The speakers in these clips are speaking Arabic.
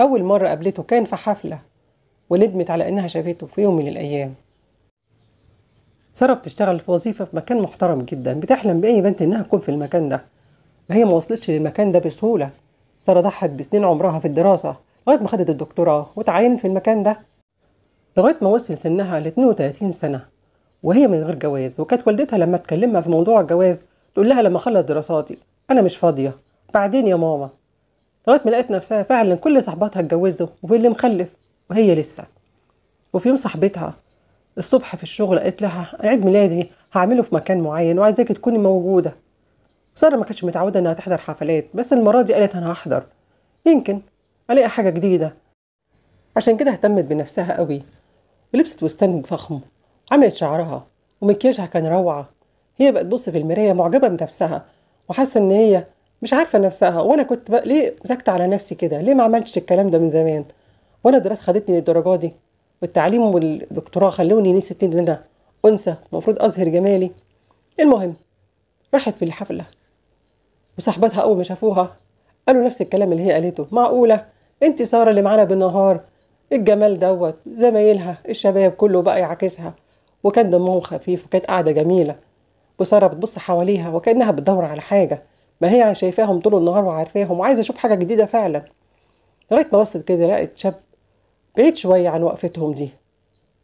أول مرة قابلته كان في حفلة وندمت على إنها شافته في يوم من الأيام سارة بتشتغل في وظيفة في مكان محترم جدا بتحلم بأي بنت إنها تكون في المكان ده ما هي ما وصلتش للمكان ده بسهولة سارة ضحت بسنين عمرها في الدراسة لغاية ما خدت الدكتوراه وتعينت في المكان ده لغاية ما وصل سنها ل 32 سنة وهي من غير جواز وكانت والدتها لما تكلمها في موضوع الجواز تقول لها لما أخلص دراساتي أنا مش فاضية بعدين يا ماما لغايه ما لقيت نفسها فعلا كل صاحباتها اتجوزوا واللي مخلف وهي لسه وفي يوم صاحبتها الصبح في الشغل قالت لها عيد ميلادي هعمله في مكان معين وعايزاكي تكوني موجوده ساره ما كانتش متعوده انها تحضر حفلات بس المره دي قالت انا هحضر يمكن الاقي حاجه جديده عشان كده اهتمت بنفسها قوي لبست فستان فخم عملت شعرها ومكياجها كان روعه هي بقت تبص في المرايه معجبه بنفسها وحاسه ان هي مش عارفه نفسها وانا كنت بقى ليه ساكته على نفسي كده ليه ما عملتش الكلام ده من زمان وانا الدراسه خدتني للدرجه دي والتعليم والدكتوراه خلوني نسيت ان انا انثى المفروض اظهر جمالي المهم راحت في الحفله وصاحبتها اول ما شافوها قالوا نفس الكلام اللي هي قالته معقوله انت ساره اللي معانا بالنهار الجمال دوت زمايلها الشباب كله بقى يعاكسها وكان دمهم خفيف وكانت قاعده جميله وساره بتبص حواليها وكانها بتدور على حاجه ما هي شايفاهم طول النهار وعارفاهم وعايزه اشوف حاجه جديده فعلا لغايه ما بصت كده لقت شاب بعيد شويه عن وقفتهم دي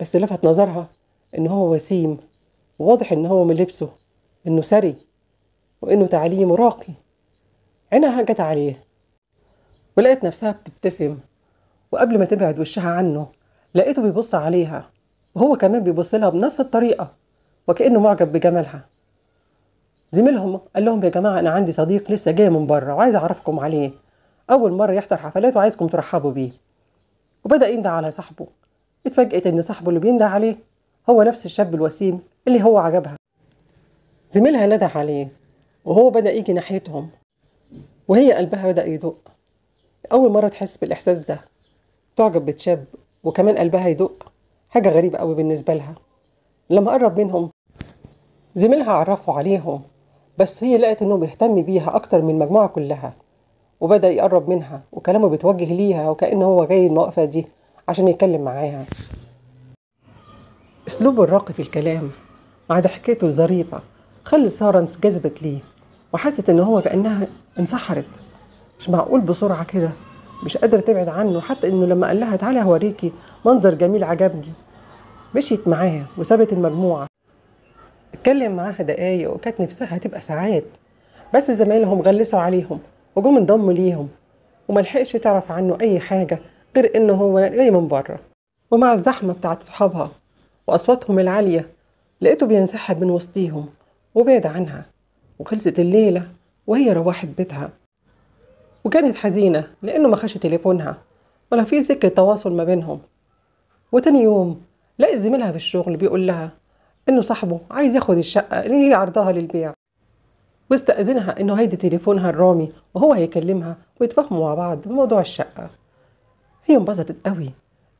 بس لفت نظرها ان هو وسيم وواضح ان هو من لبسه انه سري وانه تعليم راقي عينها جت عليه ولقيت نفسها بتبتسم وقبل ما تبعد وشها عنه لقيته بيبص عليها وهو كمان بيبص لها بنفس الطريقه وكانه معجب بجمالها زميلهم قال لهم يا جماعه انا عندي صديق لسه جاي من بره وعايز اعرفكم عليه اول مره يحضر حفلات وعايزكم ترحبوا بيه وبدا ينده على صاحبه اتفاجئت ان صاحبه اللي بينده عليه هو نفس الشاب الوسيم اللي هو عجبها زميلها نده عليه وهو بدا يجي ناحيتهم وهي قلبها بدا يدق اول مره تحس بالاحساس ده تعجب بتشاب وكمان قلبها يدق حاجه غريبه قوي بالنسبه لها لما قرب منهم زميلها عرفه عليهم بس هي لقت إنه بيهتم بيها أكتر من المجموعة كلها وبدأ يقرب منها وكلامه بيتوجه ليها وكأنه هو جاي الوقفة دي عشان يتكلم معاها أسلوبه الراقي في الكلام مع ضحكته الظريفة خلي سارة انجذبت ليه وحست إن هو كأنها انسحرت مش معقول بسرعة كده مش قادرة تبعد عنه حتى إنه لما قال لها تعالى هوريكي منظر جميل عجبني مشيت معاه وسابت المجموعة اتكلم معاها دقايق وكانت نفسها هتبقى ساعات بس زمايلهم غلسوا عليهم وجم انضموا ليهم وملحقش تعرف عنه أي حاجة غير إن هو جاي من بره ومع الزحمة بتاعت صحابها وأصواتهم العالية لقيته بينسحب من وسطيهم وبعد عنها وخلصت الليلة وهي روحت بيتها وكانت حزينة لأنه ما خش تليفونها ولا في سكة تواصل ما بينهم وتاني يوم لقت زميلها في الشغل بيقول لها إنه صاحبه عايز ياخد الشقة اللي هي عرضها للبيع واستأذنها إنه هيدي تليفونها الرامي وهو هيكلمها ويتفاهموا مع بعض بموضوع الشقة هي انبسطت قوي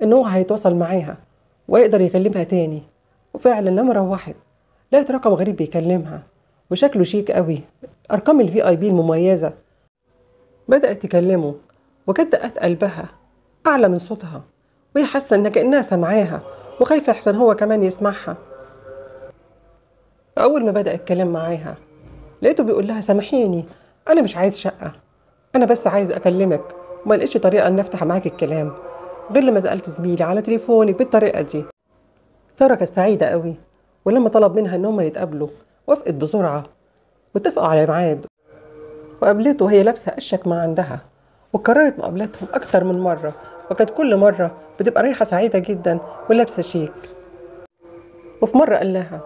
إن هو هيتواصل معاها ويقدر يكلمها تاني وفعلا لما روحت لقت رقم غريب بيكلمها وشكله شيك قوي أرقام الفي آي بي المميزة بدأت تكلمه وكانت دقات قلبها أعلى من صوتها وهي حاسة إن كأنها سامعاها وخايفة أحسن هو كمان يسمعها أول ما بدأ الكلام معاها لقيته بيقول لها سامحيني أنا مش عايز شقة أنا بس عايز أكلمك وما لقيتش طريقة إن أفتح معاك الكلام غير لما سألت زميلي على تليفونك بالطريقة دي سارة كانت سعيدة قوي ولما طلب منها إن هما يتقابلوا وافقت بسرعة واتفقوا على ميعاد وقابلته وهي لابسة قشك ما عندها وكررت مقابلتهم أكتر من مرة وكانت كل مرة بتبقى رايحة سعيدة جدا ولابسة شيك وفي مرة قال لها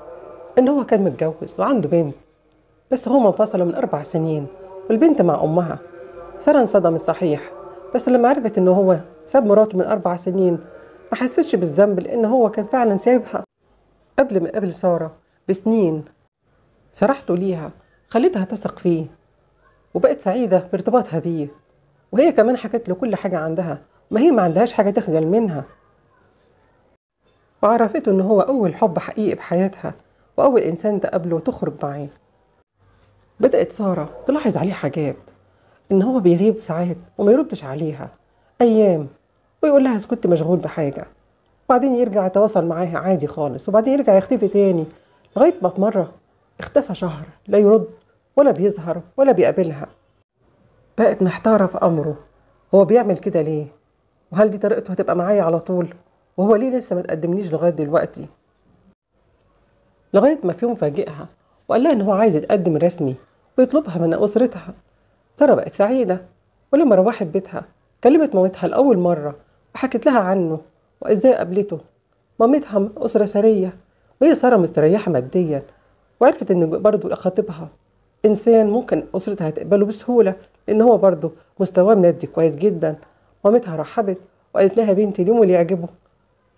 إن هو كان متجوز وعنده بنت بس هما انفصلوا من أربع سنين والبنت مع أمها سارة انصدمت صحيح بس لما عرفت إن هو ساب مراته من أربع سنين ما حسش بالذنب لأن هو كان فعلا سايبها قبل ما قبل سارة بسنين شرحته ليها خلتها تثق فيه وبقت سعيدة بارتباطها بيه وهي كمان حكت له كل حاجة عندها ما هي ما عندهاش حاجة تخجل منها وعرفته إن هو أول حب حقيقي بحياتها وأول إنسان تقابله تخرج معاه بدأت سارة تلاحظ عليه حاجات إن هو بيغيب ساعات وما يردش عليها أيام ويقول لها كنت مشغول بحاجة وبعدين يرجع يتواصل معاها عادي خالص وبعدين يرجع يختفي تاني لغاية ما في مرة اختفى شهر لا يرد ولا بيظهر ولا بيقابلها بقت محتارة في أمره هو بيعمل كده ليه وهل دي طريقته هتبقى معايا على طول وهو ليه لسه ما تقدمنيش لغاية دلوقتي لغاية ما في يوم فاجئها وقال لها إن هو عايز يتقدم رسمي ويطلبها من أسرتها سارة بقت سعيدة ولما روحت بيتها كلمت مامتها لأول مرة وحكت لها عنه وإزاي قابلته مامتها أسرة سرية وهي سارة مستريحة ماديا وعرفت إن برضه خطيبها إنسان ممكن أسرتها تقبله بسهولة لأن هو برضه مستواه مادي كويس جدا مامتها رحبت وقالت لها بنتي اليوم اللي يعجبه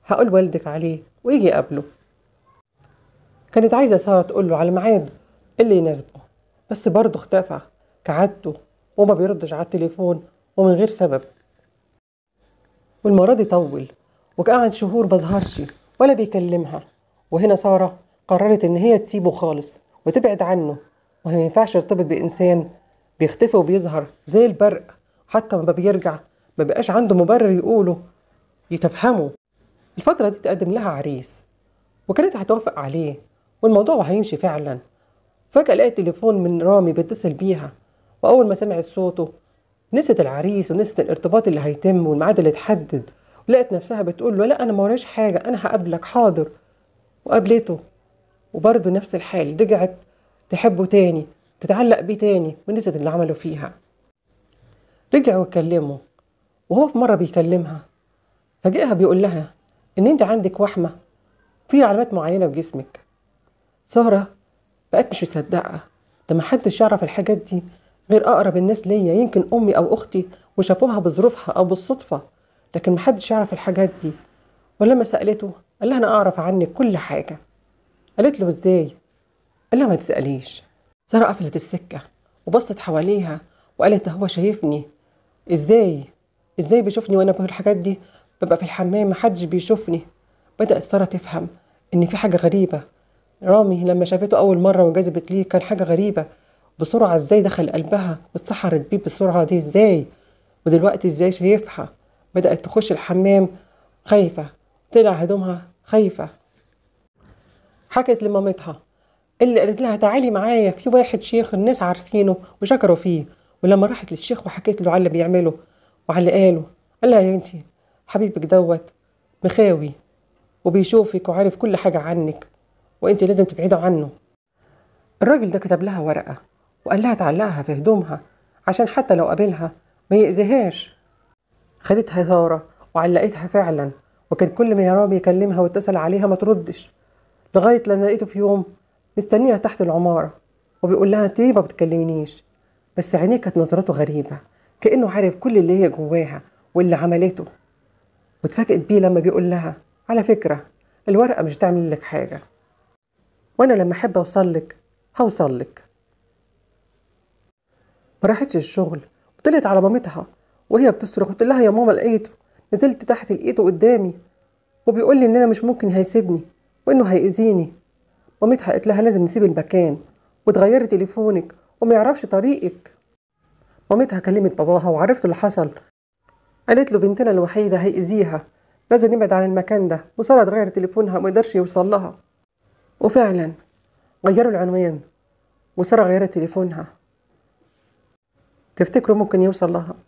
هقول والدك عليه ويجي يقابله كانت عايزة سارة تقول له على الميعاد اللي يناسبه بس برضه اختفى كعادته وما بيردش على التليفون ومن غير سبب والمرة دي طول وقعد شهور بظهرش ولا بيكلمها وهنا سارة قررت إن هي تسيبه خالص وتبعد عنه وهي ما ينفعش ترتبط بإنسان بيختفي وبيظهر زي البرق حتى ما بيرجع ما بقاش عنده مبرر يقوله يتفهمه الفترة دي تقدم لها عريس وكانت هتوافق عليه والموضوع هيمشي فعلا فجأة لقيت تليفون من رامي بيتصل بيها وأول ما سمعت صوته نسيت العريس ونسيت الارتباط اللي هيتم والميعاد اللي اتحدد ولقيت نفسها بتقول له لا أنا ما وريش حاجة أنا هقابلك حاضر وقابلته وبرده نفس الحال رجعت تحبه تاني تتعلق بيه تاني ونسيت اللي عمله فيها رجع وكلمه وهو في مرة بيكلمها فجأة بيقول لها إن أنت عندك وحمة في علامات معينة في جسمك سارة بقت مش مصدقة ده محدش يعرف الحاجات دي غير أقرب الناس ليا يمكن أمي أو أختي وشافوها بظروفها أو بالصدفة لكن محدش يعرف الحاجات دي ولما سألته قال لها أنا أعرف عنك كل حاجة قالت له إزاي؟ قال لها ما تسأليش سارة قفلت السكة وبصت حواليها وقالت هو شايفني إزاي؟ إزاي بيشوفني وأنا بقول الحاجات دي؟ ببقى في الحمام محدش بيشوفني بدأت سارة تفهم إن في حاجة غريبة رامي لما شافته أول مرة وجذبت ليه كان حاجة غريبة بسرعة ازاي دخل قلبها واتسحرت بيه بالسرعة دي ازاي ودلوقتي ازاي شايفها بدأت تخش الحمام خايفة طلع هدومها خايفة حكت لمامتها اللي قالت لها تعالي معايا في واحد شيخ الناس عارفينه وشكروا فيه ولما راحت للشيخ وحكيت له على اللي بيعمله وعلى اللي قاله قال لها يا بنتي حبيبك دوت مخاوي وبيشوفك وعارف كل حاجة عنك وانت لازم تبعده عنه الراجل ده كتب لها ورقة وقال لها تعلقها في هدومها عشان حتى لو قابلها ما يأذيهاش خدتها ثارة وعلقتها فعلا وكان كل ما يرام يكلمها واتصل عليها ما تردش لغاية لما لقيته في يوم مستنيها تحت العمارة وبيقول لها انت ما بتكلمنيش بس عينيه كانت نظرته غريبة كأنه عارف كل اللي هي جواها واللي عملته واتفاجئت بيه لما بيقول لها على فكرة الورقة مش تعمل لك حاجة وأنا لما أحب اوصلك هوصلك ما راحتش الشغل وطلعت على مامتها وهي بتصرخ قلت لها يا ماما لقيته نزلت تحت لقيته قدامي وبيقول لي ان انا مش ممكن هيسيبني وانه هيأذيني مامتها قالت لها لازم نسيب المكان وتغيري تليفونك وما يعرفش طريقك مامتها كلمت باباها وعرفت اللي حصل قالت له بنتنا الوحيده هيأذيها لازم نبعد عن المكان ده وصارت تغير تليفونها وما يقدرش يوصل لها وفعلا غيروا العنوان وسارة غيرت تليفونها تفتكروا ممكن يوصل لها